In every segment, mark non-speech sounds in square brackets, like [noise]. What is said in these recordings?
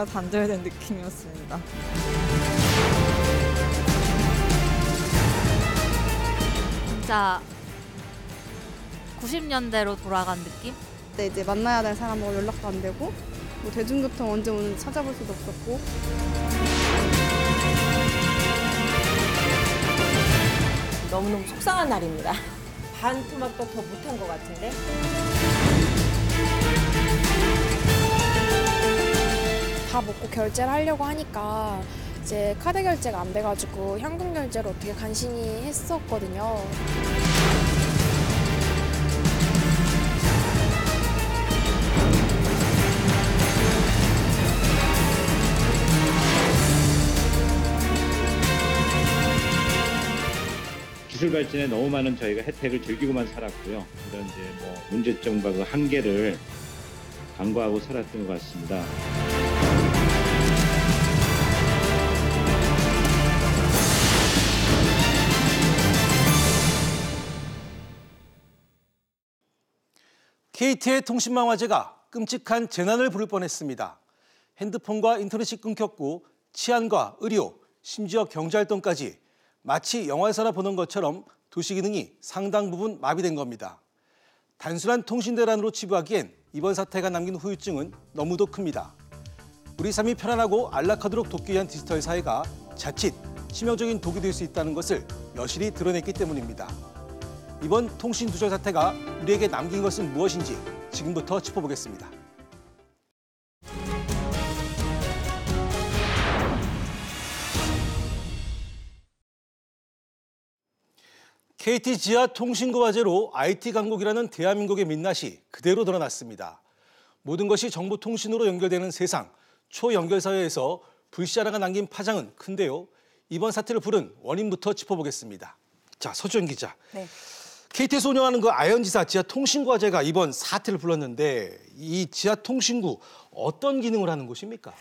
세가 단절된 느낌이었습니다. 진짜 90년대로 돌아간 느낌? 그때 네, 이제 만나야 될 사람하고 연락도 안 되고 뭐 대중교통 언제 오는지 찾아볼 수도 없었고 너무너무 속상한 날입니다. [laughs] 반 토막도 더 못한 것 같은데. 먹고 결제를 하려고 하니까 이제 카드 결제가 안 돼가지고 현금 결제로 어떻게 간신히 했었거든요. 기술 발전에 너무 많은 저희가 혜택을 즐기고만 살았고요. 이런 이제 뭐 문제점과 그 한계를 간과하고 살았던 것 같습니다. KT의 통신망 화재가 끔찍한 재난을 부를 뻔했습니다. 핸드폰과 인터넷이 끊겼고 치안과 의료, 심지어 경제활동까지 마치 영화에서나 보는 것처럼 도시 기능이 상당 부분 마비된 겁니다. 단순한 통신 대란으로 치부하기엔 이번 사태가 남긴 후유증은 너무도 큽니다. 우리 삶이 편안하고 안락하도록 돕기 위한 디지털 사회가 자칫 치명적인 독이 될 수 있다는 것을 여실히 드러냈기 때문입니다. 이번 통신 두절 사태가 우리에게 남긴 것은 무엇인지 지금부터 짚어보겠습니다. KT 지하 통신과 화로 IT 강국이라는 대한민국의 민낯이 그대로 드러났습니다. 모든 것이 정보 통신으로 연결되는 세상, 초연결 사회에서 불씨하나가 남긴 파장은 큰데요. 이번 사태를 부른 원인부터 짚어보겠습니다. 자, 서주현 기자. 네. KT에서 운하는그 아현지사 지하통신과제가 이번 사태를 불렀는데 이 지하통신구 어떤 기능을 하는 곳입니까?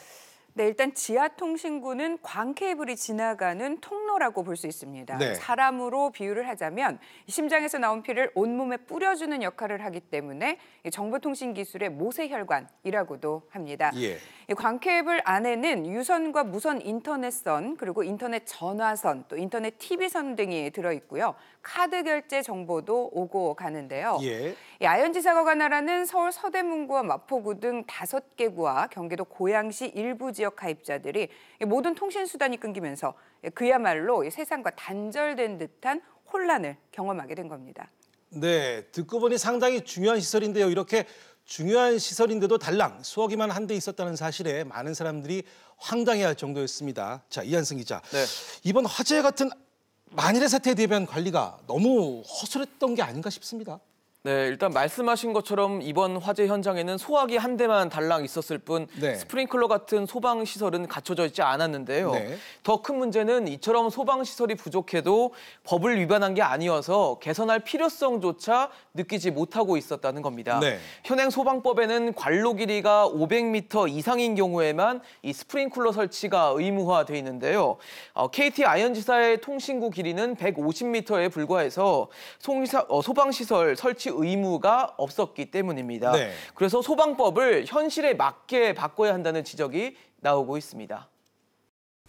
네, 일단 지하통신구는 광케이블이 지나가는 통로 피로라고 볼 수 있습니다. 네. 사람으로 비유를 하자면 심장에서 나온 피를 온몸에 뿌려주는 역할을 하기 때문에 정보통신 기술의 모세혈관이라고도 합니다. 예. 광케이블 안에는 유선과 무선 인터넷선 그리고 인터넷 전화선 또 인터넷 TV선 등이 들어 있고요. 카드 결제 정보도 오고 가는데요. 예. 아현지사가 나라는 서울 서대문구와 마포구 등 다섯 개 구와 경기도 고양시 일부 지역 가입자들이 모든 통신 수단이 끊기면서 예, 그야말로 이 세상과 단절된 듯한 혼란을 경험하게 된 겁니다. 네, 듣고 보니 상당히 중요한 시설인데요. 이렇게 중요한 시설인데도 달랑 수화기만 한대 있었다는 사실에 많은 사람들이 황당해할 정도였습니다. 자, 이한승 기자. 네. 이번 화재 같은 만일의 사태에 대비한 관리가 너무 허술했던 게 아닌가 싶습니다. 네, 일단 말씀하신 것처럼 이번 화재 현장에는 소화기 한 대만 달랑 있었을 뿐 네. 스프링클러 같은 소방 시설은 갖춰져 있지 않았는데요. 네. 더큰 문제는 이처럼 소방 시설이 부족해도 법을 위반한 게 아니어서 개선할 필요성조차 느끼지 못하고 있었다는 겁니다. 네. 현행 소방법에는 관로 길이가 500m 이상인 경우에만 이 스프링클러 설치가 의무화돼 있는데요. 어, KT 아현지사의 통신구 길이는 150m에 불과해서 송사, 어, 소방 시설 설치 조치 의무가 없었기 때문입니다. 네. 그래서 소방법을 현실에 맞게 바꿔야 한다는 지적이 나오고 있습니다.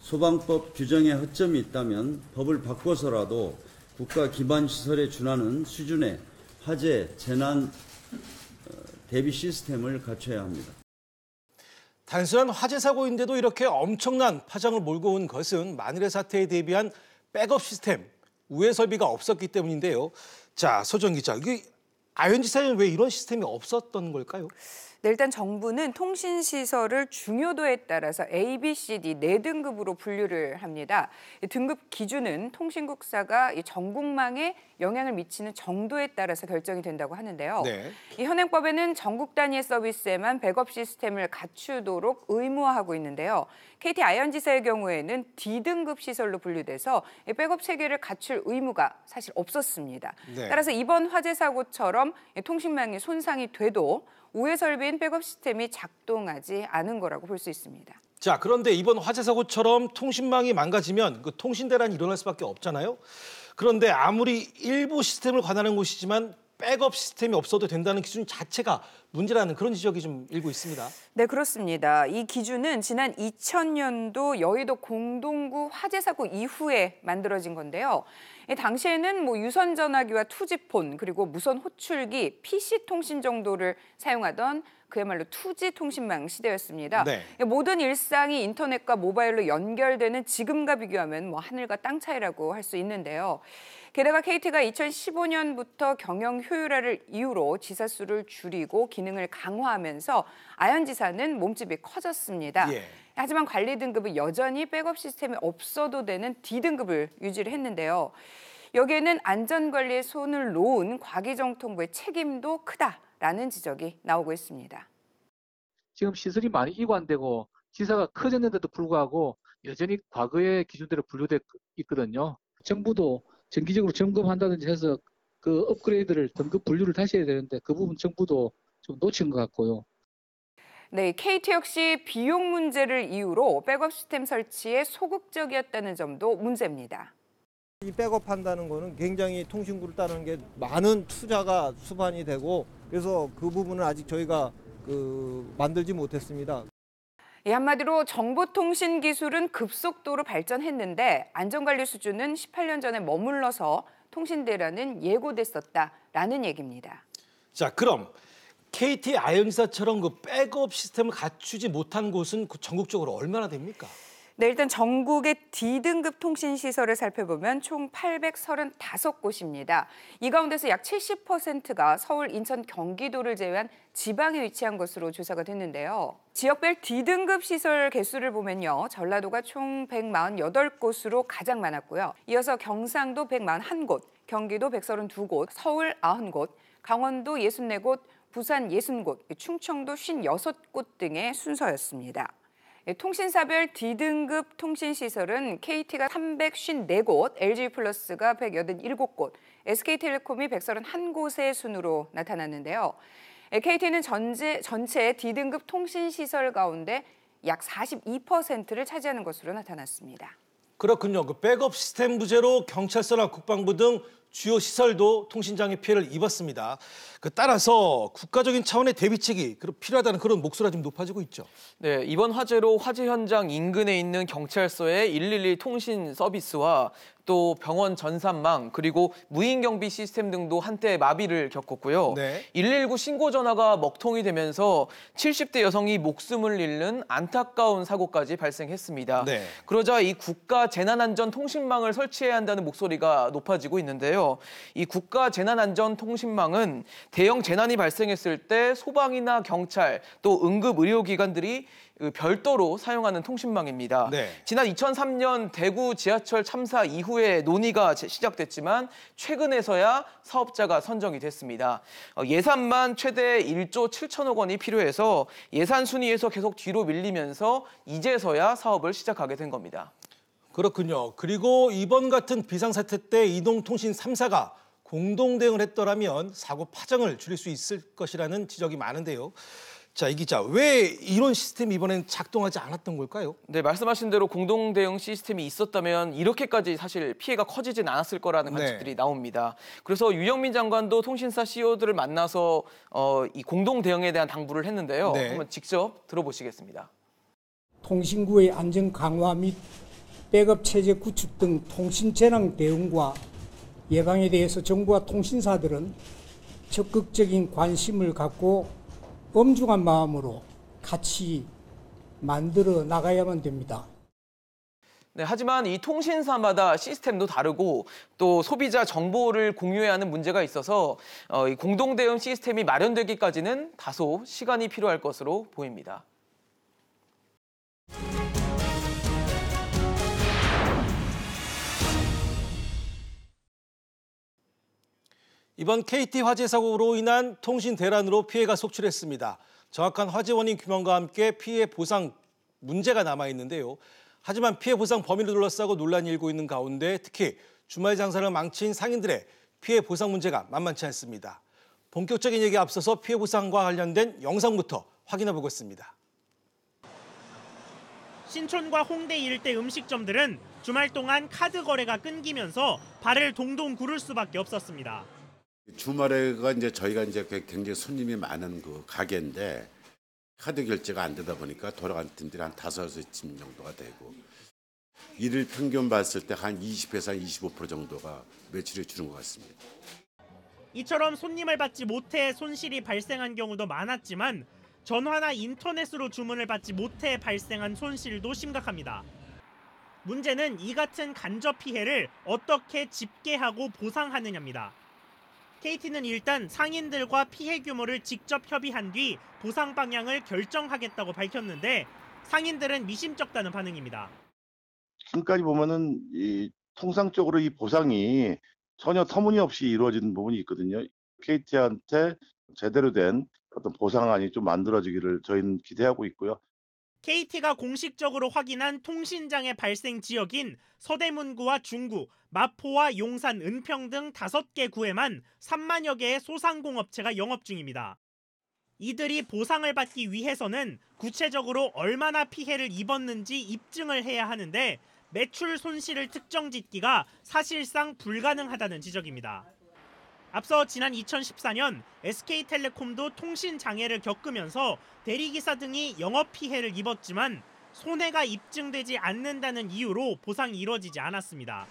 소방법 규정에 허점이 있다면 법을 바꿔서라도 국가 기반 시설에 준하는 수준의 화재, 재난 어, 대비 시스템을 갖춰야 합니다. 단순한 화재 사고인데도 이렇게 엄청난 파장을 몰고 온 것은 마늘의 사태에 대비한 백업 시스템, 우회 설비가 없었기 때문인데요. 자, 소정 기자, 이게 아현지 사회는 왜 이런 시스템이 없었던 걸까요? 네, 일단 정부는 통신 시설을 중요도에 따라서 A, B, C, D 네 등급으로 분류를 합니다. 등급 기준은 통신국사가 전국망에 영향을 미치는 정도에 따라서 결정이 된다고 하는데요. 네. 이 현행법에는 전국 단위의 서비스에만 백업 시스템을 갖추도록 의무화하고 있는데요. KT 아현지사의 경우에는 D 등급 시설로 분류돼서 백업 체계를 갖출 의무가 사실 없었습니다. 네. 따라서 이번 화재 사고처럼 통신망이 손상이 돼도 우회 설비인 백업 시스템이 작동하지 않은 거라고 볼 수 있습니다. 자, 그런데 이번 화재 사고처럼 통신망이 망가지면 그 통신 대란이 일어날 수밖에 없잖아요. 그런데 아무리 일부 시스템을 관하는 곳이지만 백업 시스템이 없어도 된다는 기준 자체가 문제라는 그런 지적이 좀 일고 있습니다. 네, 그렇습니다. 이 기준은 지난 2000년도 여의도 공동구 화재 사고 이후에 만들어진 건데요. 당시에는 뭐 유선 전화기와 투지폰 그리고 무선 호출기, PC 통신 정도를 사용하던 그야말로 투지 통신망 시대였습니다. 네. 모든 일상이 인터넷과 모바일로 연결되는 지금과 비교하면 뭐 하늘과 땅 차이라고 할 수 있는데요. 게다가 KT가 2015년부터 경영 효율화를 이유로 지사 수를 줄이고 기능을 강화하면서 아현 지사는 몸집이 커졌습니다. 예. 하지만 관리 등급은 여전히 백업 시스템이 없어도 되는 D등급을 유지를 했는데요. 여기에는 안전관리에 손을 놓은 과기정통부의 책임도 크다라는 지적이 나오고 있습니다. 지금 시설이 많이 이관되고 지사가 커졌는데도 불구하고 여전히 과거의 기준대로 분류돼 있거든요. 정부도 정기적으로 점검한다든지 해서 그 업그레이드를 등급 분류를 다시 해야 되는데 그 부분 정부도 좀 놓친 것 같고요. 네, KT 역시 비용 문제를 이유로 백업 시스템 설치에 소극적이었다는 점도 문제입니다. 이 백업한다는 거는 굉장히 통신구를 따는 게 많은 투자가 수반이 되고 그래서 그 부분은 아직 저희가 그 만들지 못했습니다. 예, 한마디로 정보통신 기술은 급속도로 발전했는데 안전관리 수준은 18년 전에 머물러서 통신 대라는 예고됐었다라는 얘기입니다. 자, 그럼 KT 아연사처럼 그 백업 시스템을 갖추지 못한 곳은 그 전국적으로 얼마나 됩니까? 네, 일단 전국의 D등급 통신 시설을 살펴보면 총 835곳입니다. 이 가운데서 약 70%가 서울, 인천, 경기도를 제외한 지방에 위치한 것으로 조사가 됐는데요. 지역별 D등급 시설 개수를 보면요. 전라도가 총 148곳으로 가장 많았고요. 이어서 경상도 141곳, 경기도 132곳, 서울 90곳, 강원도 64곳, 부산 60곳, 충청도 56곳 등의 순서였습니다. 예, 통신사별 D등급 통신시설은 KT가 354곳, LG 플러스가 187곳, SK텔레콤이 131곳의 순으로 나타났는데요. 예, KT는 전제, 전체 D등급 통신시설 가운데 약 42%를 차지하는 것으로 나타났습니다. 그렇군요. 그 백업 시스템 부재로 경찰서나 국방부 등 주요 시설도 통신장애 피해를 입었습니다. 그 따라서 국가적인 차원의 대비책이 필요하다는 그런 목소리가 좀 높아지고 있죠. 네, 이번 화재로 화재 현장 인근에 있는 경찰서의 112 통신 서비스와 또 병원 전산망 그리고 무인 경비 시스템 등도 한때 마비를 겪었고요. 네. 119 신고 전화가 먹통이 되면서 70대 여성이 목숨을 잃는 안타까운 사고까지 발생했습니다. 네. 그러자 이 국가 재난안전 통신망을 설치해야 한다는 목소리가 높아지고 있는데요. 이 국가 재난안전 통신망은 대형 재난이 발생했을 때 소방이나 경찰 또 응급 의료기관들이 그 별도로 사용하는 통신망입니다. 네. 지난 2003년 대구 지하철 참사 이후에 후에 논의가 시작됐지만 최근에서야 사업자가 선정이 됐습니다. 어, 예산만 최대 1조 7천억 원이 필요해서 예산 순위에서 계속 뒤로 밀리면서 이제서야 사업을 시작하게 된 겁니다. 그렇군요. 그리고 이번 같은 비상사태 때 이동통신 3사가 공동 대응을 했더라면 사고 파장을 줄일 수 있을 것이라는 지적이 많은데요. 자, 이 기자, 왜 이런 시스템이 이번엔 작동하지 않았던 걸까요? 네, 말씀하신 대로 공동 대응 시스템이 있었다면 이렇게까지 사실 피해가 커지진 않았을 거라는 네. 관측들이 네. 나옵니다. 그래서 유영민 장관도 통신사 CEO들을 만나서 어, 이 공동 대응에 대한 당부를 했는데요. 네. 한번 직접 들어보시겠습니다. 통신구의 안전 강화 및 백업 체제 구축 등 통신 재난 대응과 예방에 대해서 정부와 통신사들은 적극적인 관심을 갖고 엄중한 마음으로 같이 만들어 나가야만 됩니다. 네, 하지만 이 통신사마다 시스템도 다르고 또 소비자 정보를 공유해야 하는 문제가 있어서 어, 이 공동 대응 시스템이 마련되기까지는 다소 시간이 필요할 것으로 보입니다. 이번 KT 화재 사고로 인한 통신 대란으로 피해가 속출했습니다. 정확한 화재 원인 규명과 함께 피해 보상 문제가 남아 있는데요. 하지만 피해 보상 범위를 둘러싸고 논란이 일고 있는 가운데 특히 주말 장사를 망친 상인들의 피해 보상 문제가 만만치 않습니다. 본격적인 얘기에 앞서서 피해 보상과 관련된 영상부터 확인해 보겠습니다. 신촌과 홍대 일대 음식점들은 주말 동안 카드 거래가 끊기면서 발을 동동 구를 수밖에 없었습니다. 주말에가 이제 저희가 이제 그 굉장히 손님이 많은 그 가게인데 카드 결제가 안 되다 보니까 돌아간 팀들이 한 다섯 팀 정도가 되고 이를 평균 봤을 때 한 20에서 25% 정도가 매출이 주는 것 같습니다. 이처럼 손님을 받지 못해 손실이 발생한 경우도 많았지만 전화나 인터넷으로 주문을 받지 못해 발생한 손실도 심각합니다. 문제는 이 같은 간접 피해를 어떻게 집계하고 보상하느냐입니다. KT는 일단 상인들과 피해 규모를 직접 협의한 뒤 보상 방향을 결정하겠다고 밝혔는데 상인들은 미심쩍다는 반응입니다. 지금까지 보면은 이 통상적으로 이 보상이 전혀 터무니없이 이루어지는 부분이 있거든요. KT한테 제대로 된 어떤 보상안이 좀 만들어지기를 저희는 기대하고 있고요. KT가 공식적으로 확인한 통신장애 발생 지역인 서대문구와 중구, 마포와 용산, 은평 등 5개 구에만 3만여 개의 소상공업체가 영업 중입니다. 이들이 보상을 받기 위해서는 구체적으로 얼마나 피해를 입었는지 입증을 해야 하는데 매출 손실을 특정 짓기가 사실상 불가능하다는 지적입니다. 앞서 지난 2014년 SK텔레콤도 통신 장애를 겪으면서 대리기사 등이 영업 피해를 입었지만 손해가 입증되지 않는다는 이유로 보상이 이뤄지지 않았습니다.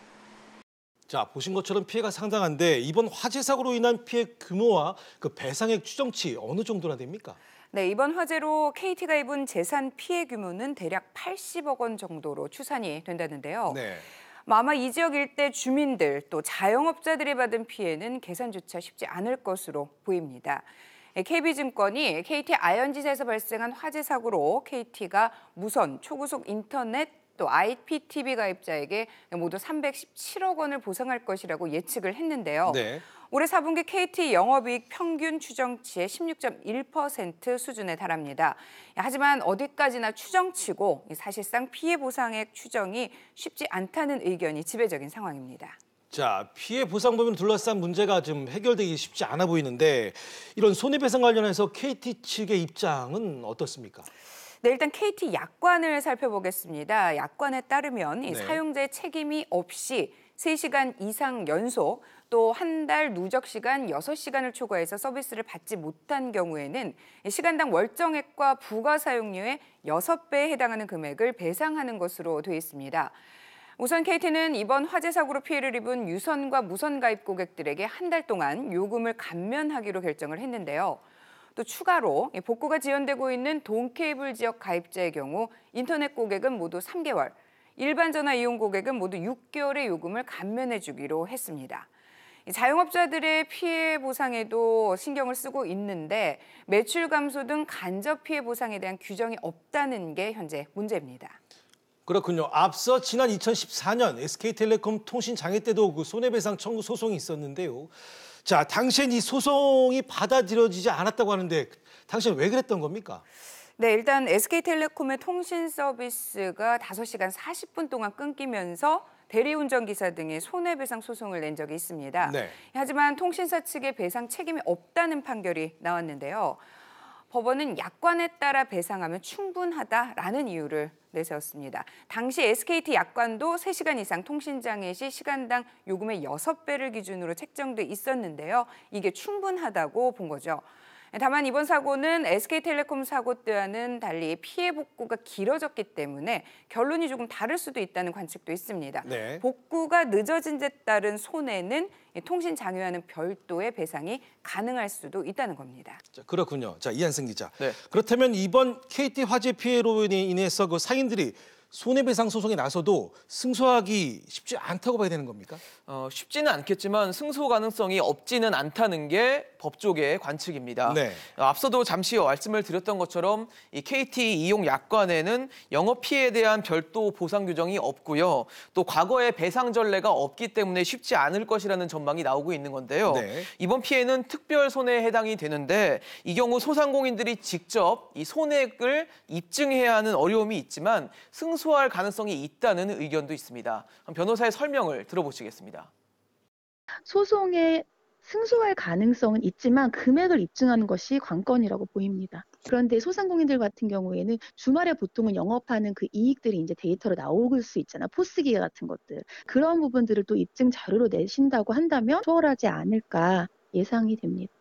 자, 보신 것처럼 피해가 상당한데 이번 화재 사고로 인한 피해 규모와 그 배상액 추정치 어느 정도나 됩니까? 네, 이번 화재로 KT가 입은 재산 피해 규모는 대략 80억 원 정도로 추산이 된다는데요. 네. 아마 이 지역 일대 주민들 또 자영업자들이 받은 피해는 계산조차 쉽지 않을 것으로 보입니다. 예, KB증권이 KT 아현지사에서 발생한 화재 사고로 KT가 무선, 초고속 인터넷 또 IPTV 가입자에게 모두 317억 원을 보상할 것이라고 예측을 했는데요. 네. 올해 4분기 KT 영업이익 평균 추정치의 16.1% 수준에 달합니다. 하지만 어디까지나 추정치고 사실상 피해 보상액 추정이 쉽지 않다는 의견이 지배적인 상황입니다. 자, 피해 보상 범위 둘러싼 문제가 좀 해결되기 쉽지 않아 보이는데 이런 손해배상 관련해서 KT 측의 입장은 어떻습니까? 네, 일단 KT 약관을 살펴보겠습니다. 약관에 따르면 이 네. 사용자의 책임이 없이 3시간 이상 연속 또 한 달 누적 시간 6시간을 초과해서 서비스를 받지 못한 경우에는 시간당 월정액과 부가 사용료의 6배에 해당하는 금액을 배상하는 것으로 되어 있습니다. 우선 KT는 이번 화재 사고로 피해를 입은 유선과 무선 가입 고객들에게 한 달 동안 요금을 감면하기로 결정을 했는데요. 또 추가로 복구가 지연되고 있는 동케이블 지역 가입자의 경우 인터넷 고객은 모두 3개월, 일반 전화 이용 고객은 모두 6개월의 요금을 감면해 주기로 했습니다. 자영업자들의 피해 보상에도 신경을 쓰고 있는데 매출 감소 등 간접 피해 보상에 대한 규정이 없다는 게 현재 문제입니다. 그렇군요. 앞서 지난 2014년 SK텔레콤 통신 장애 때도 그 손해배상 청구 소송이 있었는데요. 자, 당시엔 이 소송이 받아들여지지 않았다고 하는데 당시엔 왜 그랬던 겁니까? 네, 일단 SK텔레콤의 통신 서비스가 5시간 40분 동안 끊기면서 대리운전 기사 등의 손해배상 소송을 낸 적이 있습니다. 네. 하지만 통신사 측의 배상 책임이 없다는 판결이 나왔는데요. 법원은 약관에 따라 배상하면 충분하다라는 이유를 내세웠습니다. 당시 SKT 약관도 3시간 이상 통신장애 시 시간당 요금의 6배를 기준으로 책정돼 있었는데요. 이게 충분하다고 본 거죠. 네, 다만 이번 사고는 SK텔레콤 사고 때와는 달리 피해 복구가 길어졌기 때문에 결론이 조금 다를 수도 있다는 관측도 있습니다. 네. 복구가 늦어진 데 따른 손해는 통신 장애와는 별도의 배상이 가능할 수도 있다는 겁니다. 자, 그렇군요. 자 이한승 기자. 네. 그렇다면 이번 KT 화재 피해로 인해서 그 상인들이 손해배상 소송에 나서도 승소하기 쉽지 않다고 봐야 되는 겁니까? 어, 쉽지는 않겠지만 승소 가능성이 없지는 않다는 게 법조계의 관측입니다. 네. 어, 앞서도 잠시 말씀을 드렸던 것처럼 이 KT 이용 약관에는 영업 피해에 대한 별도 보상 규정이 없고요. 또과거에 배상 전례가 없기 때문에 쉽지 않을 것이라는 전망이 나오고 있는 건데요. 네. 이번 피해는 특별 손해에 해당이 되는데 이 경우 소상공인들이 직접 이 손해액을 입증해야 하는 어려움이 있지만 승소할 가능성이 있다는 의견도 있습니다. 변호사의 설명을 들어보시겠습니다. 소송에 승소할 가능성은 있지만 금액을 입증하는 것이 관건이라고 보입니다. 그런데 소상공인들 같은 경우에는 주말에 보통은 영업하는 그 이익들이 이제 데이터로 나올 오수 있잖아. 포스기계 같은 것들. 그런 부분들을 또 입증 자료로 내신다고 한다면 수월하지 않을까 예상이 됩니다.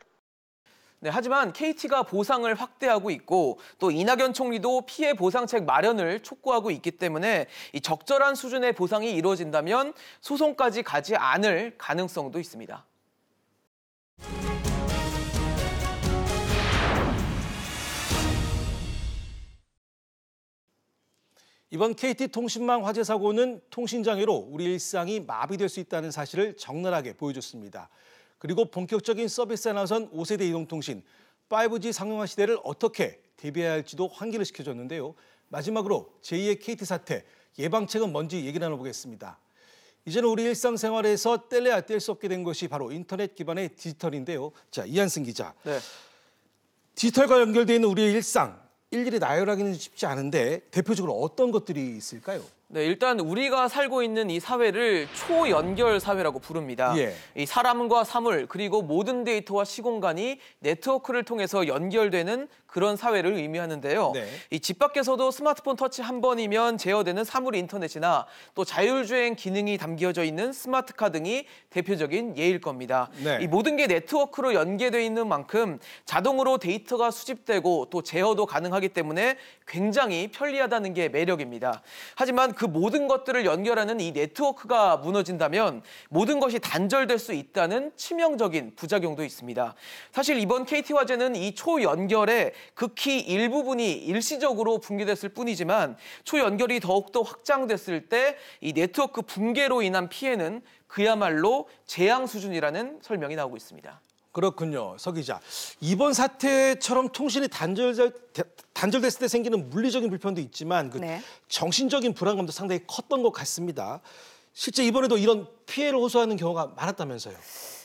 네, 하지만 KT가 보상을 확대하고 있고 또 이낙연 총리도 피해 보상책 마련을 촉구하고 있기 때문에 이 적절한 수준의 보상이 이루어진다면 소송까지 가지 않을 가능성도 있습니다. 이번 KT 통신망 화재 사고는 통신 장애로 우리 일상이 마비될 수 있다는 사실을 적나라하게 보여줬습니다. 그리고 본격적인 서비스에 나선 5세대 이동통신 5G 상용화 시대를 어떻게 대비해야 할지도 환기를 시켜줬는데요. 마지막으로 제2의 KT 사태 예방책은 뭔지 얘기 나눠보겠습니다. 이제는 우리 일상생활에서 뗄래야 뗄 수 없게 된 것이 바로 인터넷 기반의 디지털인데요. 자, 이한승 기자. 네. 디지털과 연결되어 있는 우리의 일상, 일일이 나열하기는 쉽지 않은데 대표적으로 어떤 것들이 있을까요? 네, 일단 우리가 살고 있는 이 사회를 초연결 사회라고 부릅니다. 예. 이 사람과 사물 그리고 모든 데이터와 시공간이 네트워크를 통해서 연결되는 그런 사회를 의미하는데요. 네. 이집 밖에서도 스마트폰 터치 한 번이면 제어되는 사물 인터넷이나 또 자율주행 기능이 담겨져 있는 스마트카 등이 대표적인 예일 겁니다. 네. 이 모든 게 네트워크로 연계되어 있는 만큼 자동으로 데이터가 수집되고 또 제어도 가능하기 때문에 굉장히 편리하다는 게 매력입니다. 하지만 그 모든 것들을 연결하는 이 네트워크가 무너진다면 모든 것이 단절될 수 있다는 치명적인 부작용도 있습니다. 사실 이번 KT 화재는 이 초연결의 극히 일부분이 일시적으로 붕괴됐을 뿐이지만 초연결이 더욱더 확장됐을 때 이 네트워크 붕괴로 인한 피해는 그야말로 재앙 수준이라는 설명이 나오고 있습니다. 그렇군요. 서 기자. 이번 사태처럼 통신이 단절될, 단절됐을 때 생기는 물리적인 불편도 있지만 그 네. 정신적인 불안감도 상당히 컸던 것 같습니다. 실제 이번에도 이런 피해를 호소하는 경우가 많았다면서요.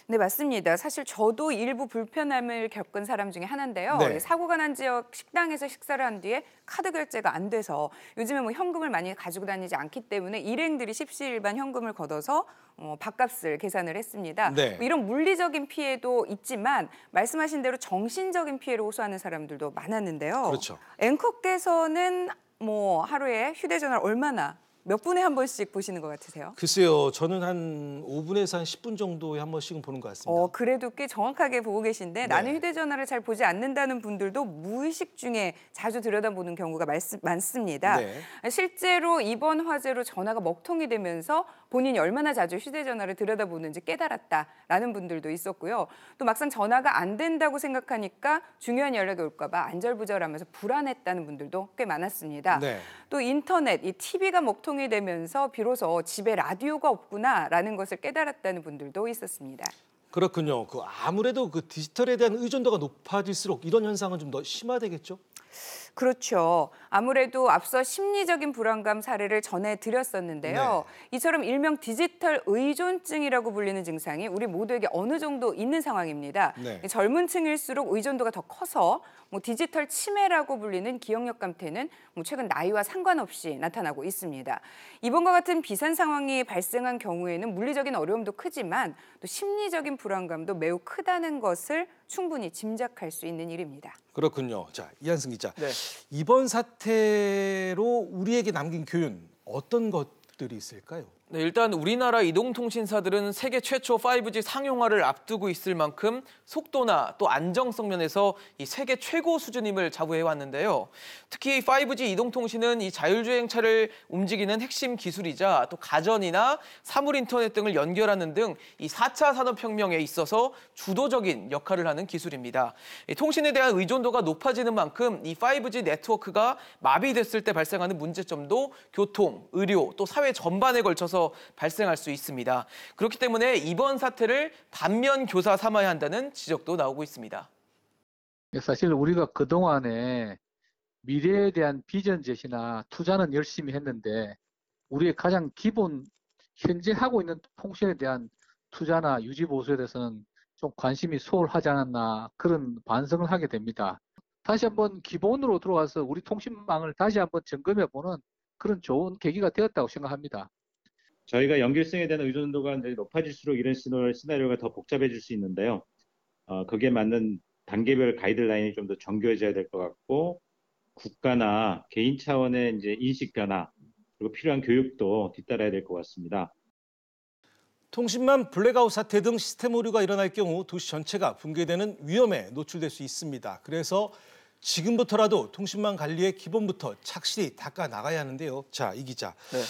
네, 맞습니다. 사실 저도 일부 불편함을 겪은 사람 중에 하나인데요. 네. 사고가 난 지역 식당에서 식사를 한 뒤에 카드 결제가 안 돼서 요즘에 뭐 현금을 많이 가지고 다니지 않기 때문에 일행들이 십시일반 현금을 걷어서 어, 밥값을 계산을 했습니다. 네. 뭐 이런 물리적인 피해도 있지만 말씀하신 대로 정신적인 피해를 호소하는 사람들도 많았는데요. 그렇죠. 앵커께서는 뭐 하루에 휴대전화를 얼마나 몇 분에 한 번씩 보시는 것 같으세요? 글쎄요, 저는 한 5분에서 한 10분 정도에 한 번씩은 보는 것 같습니다. 어, 그래도 꽤 정확하게 보고 계신데 네. 나는 휴대전화를 잘 보지 않는다는 분들도 무의식 중에 자주 들여다보는 경우가 말스, 많습니다. 네. 실제로 이번 화재로 전화가 먹통이 되면서 본인이 얼마나 자주 휴대전화를 들여다보는지 깨달았다라는 분들도 있었고요. 또 막상 전화가 안 된다고 생각하니까 중요한 연락이 올까 봐 안절부절하면서 불안했다는 분들도 꽤 많았습니다. 네. 또 인터넷, 이 TV가 먹통 방송이 되면서 비로소 집에 라디오가 없구나라는 것을 깨달았다는 분들도 있었습니다. 그렇군요. 그 아무래도 그 디지털에 대한 의존도가 높아질수록 이런 현상은 좀 더 심화되겠죠? 그렇죠. 아무래도 앞서 심리적인 불안감 사례를 전해드렸었는데요. 네. 이처럼 일명 디지털 의존증이라고 불리는 증상이 우리 모두에게 어느 정도 있는 상황입니다. 네. 젊은 층일수록 의존도가 더 커서 뭐 디지털 치매라고 불리는 기억력 감퇴는 뭐 최근 나이와 상관없이 나타나고 있습니다. 이번과 같은 비슷한 상황이 발생한 경우에는 물리적인 어려움도 크지만 또 심리적인 불안감도 매우 크다는 것을 충분히 짐작할 수 있는 일입니다. 그렇군요. 자 이한승 기자, 네. 이번 사태로 우리에게 남긴 교훈 어떤 것들이 있을까요? 네, 일단 우리나라 이동통신사들은 세계 최초 5G 상용화를 앞두고 있을 만큼 속도나 또 안정성 면에서 이 세계 최고 수준임을 자부해 왔는데요. 특히 5G 이동통신은 이 자율주행차를 움직이는 핵심 기술이자 또 가전이나 사물 인터넷 등을 연결하는 등 이 4차 산업혁명에 있어서 주도적인 역할을 하는 기술입니다. 통신에 대한 의존도가 높아지는 만큼 이 5G 네트워크가 마비됐을 때 발생하는 문제점도 교통, 의료, 또 사회 전반에 걸쳐서 발생할 수 있습니다. 그렇기 때문에 이번 사태를 반면 교사 삼아야 한다는 지적도 나오고 있습니다. 사실 우리가 그동안에 미래에 대한 비전 제시나 투자는 열심히 했는데 우리의 가장 기본 현재 하고 있는 통신에 대한 투자나 유지 보수에 대해서는 좀 관심이 소홀하지 않았나 그런 반성을 하게 됩니다. 다시 한번 기본으로 들어와서 우리 통신망을 다시 한번 점검해 보는 그런 좋은 계기가 되었다고 생각합니다. 저희가 연결성에 대한 의존도가 높아질수록 이런 시나리오가 더 복잡해질 수 있는데요. 어, 거기에 맞는 단계별 가이드라인이 좀 더 정교해져야 될 것 같고 국가나 개인 차원의 이제 인식 변화 그리고 필요한 교육도 뒤따라야 될 것 같습니다. 통신망 블랙아웃 사태 등 시스템 오류가 일어날 경우 도시 전체가 붕괴되는 위험에 노출될 수 있습니다. 그래서 지금부터라도 통신망 관리의 기본부터 착실히 닦아 나가야 하는데요. 자, 이 기자. 네.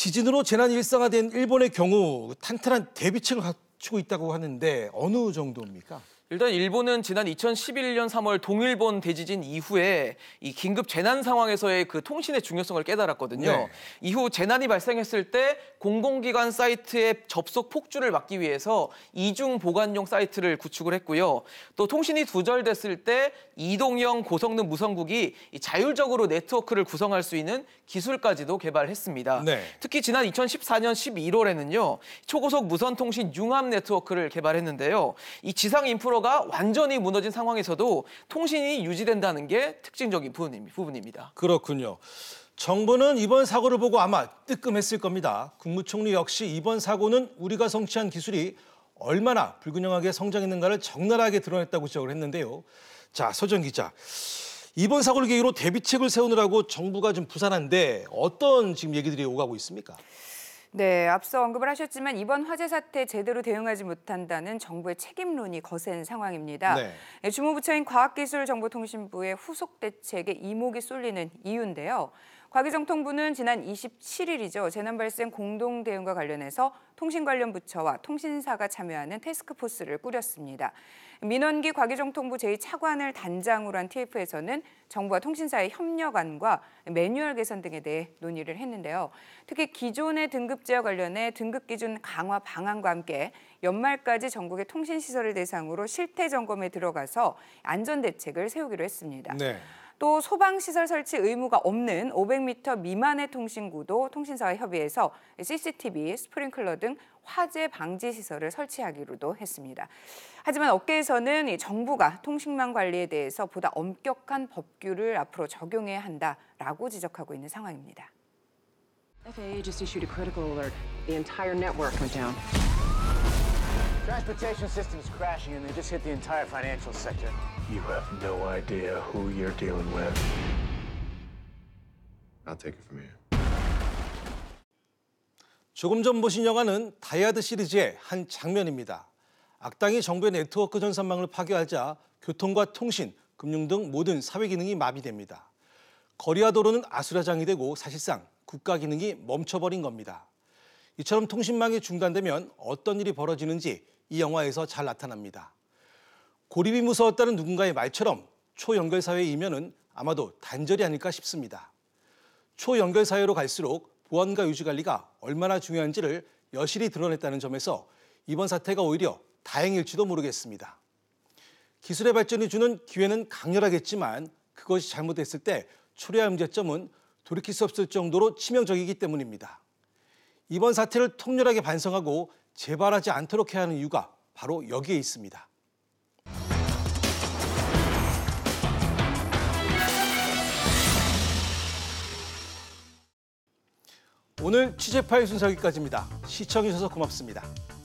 지진으로 재난 일상화된 일본의 경우 탄탄한 대비책을 갖추고 있다고 하는데 어느 정도입니까? 일단 일본은 지난 2011년 3월 동일본 대지진 이후에 이 긴급 재난 상황에서의 그 통신의 중요성을 깨달았거든요. 네. 이후 재난이 발생했을 때 공공기관 사이트의 접속 폭주를 막기 위해서 이중 보관용 사이트를 구축을 했고요. 또 통신이 두절됐을 때 이동형 고성능 무선국이 자율적으로 네트워크를 구성할 수 있는 기술까지도 개발했습니다. 네. 특히 지난 2014년 11월에는요. 초고속 무선 통신 융합 네트워크를 개발했는데요. 이 지상 인프라 언어가 완전히 무너진 상황에서도 통신이 유지된다는 게 특징적인 부분입니다. 그렇군요. 정부는 이번 사고를 보고 아마 뜨끔했을 겁니다. 국무총리 역시 이번 사고는 우리가 성취한 기술이 얼마나 불균형하게 성장했는가를 적나라하게 드러냈다고 지적을 했는데요. 자, 서정 기자. 이번 사고를 계기로 대비책을 세우느라고 정부가 좀 부산한데 어떤 지금 얘기들이 오가고 있습니까? 네, 앞서 언급을 하셨지만 이번 화재 사태 제대로 대응하지 못한다는 정부의 책임론이 거센 상황입니다. 네. 네 주무부처인 과학기술정보통신부의 후속 대책에 이목이 쏠리는 이유인데요. 과기정통부는 지난 27일이죠. 재난발생 공동 대응과 관련해서 통신 관련 부처와 통신사가 참여하는 테스크포스를 꾸렸습니다. 민원기 과기정통부 제2차관을 단장으로 한 TF에서는 정부와 통신사의 협력안과 매뉴얼 개선 등에 대해 논의를 했는데요. 특히 기존의 등급제와 관련해 등급 기준 강화 방안과 함께 연말까지 전국의 통신시설을 대상으로 실태 점검에 들어가서 안전대책을 세우기로 했습니다. 네. 또 소방시설 설치 의무가 없는 500m 미만의 통신구도 통신사와 협의해서 CCTV, 스프링클러 등 화재 방지 시설을 설치하기로도 했습니다. 하지만 업계에서는 정부가 통신망 관리에 대해서 보다 엄격한 법규를 앞으로 적용해야 한다라고 지적하고 있는 상황입니다. FAA just issued a critical alert. The entire network went down. transportation system's crashing and they just hit the entire financial sector. You have no idea who you're dealing with. I'll take it from here. 조금 전 보신 영화는 다이아드 시리즈의 한 장면입니다. 악당이 정부의 네트워크 전산망을 파괴하자 교통과 통신, 금융 등 모든 사회 기능이 마비됩니다. 거리와 도로는 아수라장이 되고 사실상 국가 기능이 멈춰버린 겁니다. 이처럼 통신망이 중단되면 어떤 일이 벌어지는지 이 영화에서 잘 나타납니다. 고립이 무서웠다는 누군가의 말처럼 초연결 사회의 이면은 아마도 단절이 아닐까 싶습니다. 초연결 사회로 갈수록 보안과 유지 관리가 얼마나 중요한지를 여실히 드러냈다는 점에서 이번 사태가 오히려 다행일지도 모르겠습니다. 기술의 발전이 주는 기회는 강렬하겠지만 그것이 잘못됐을 때 초래할 문제점은 돌이킬 수 없을 정도로 치명적이기 때문입니다. 이번 사태를 통렬하게 반성하고 재발하지 않도록 해야 하는 이유가 바로 여기에 있습니다. 오늘 취재파일 순서기까지입니다. 시청해주셔서 고맙습니다.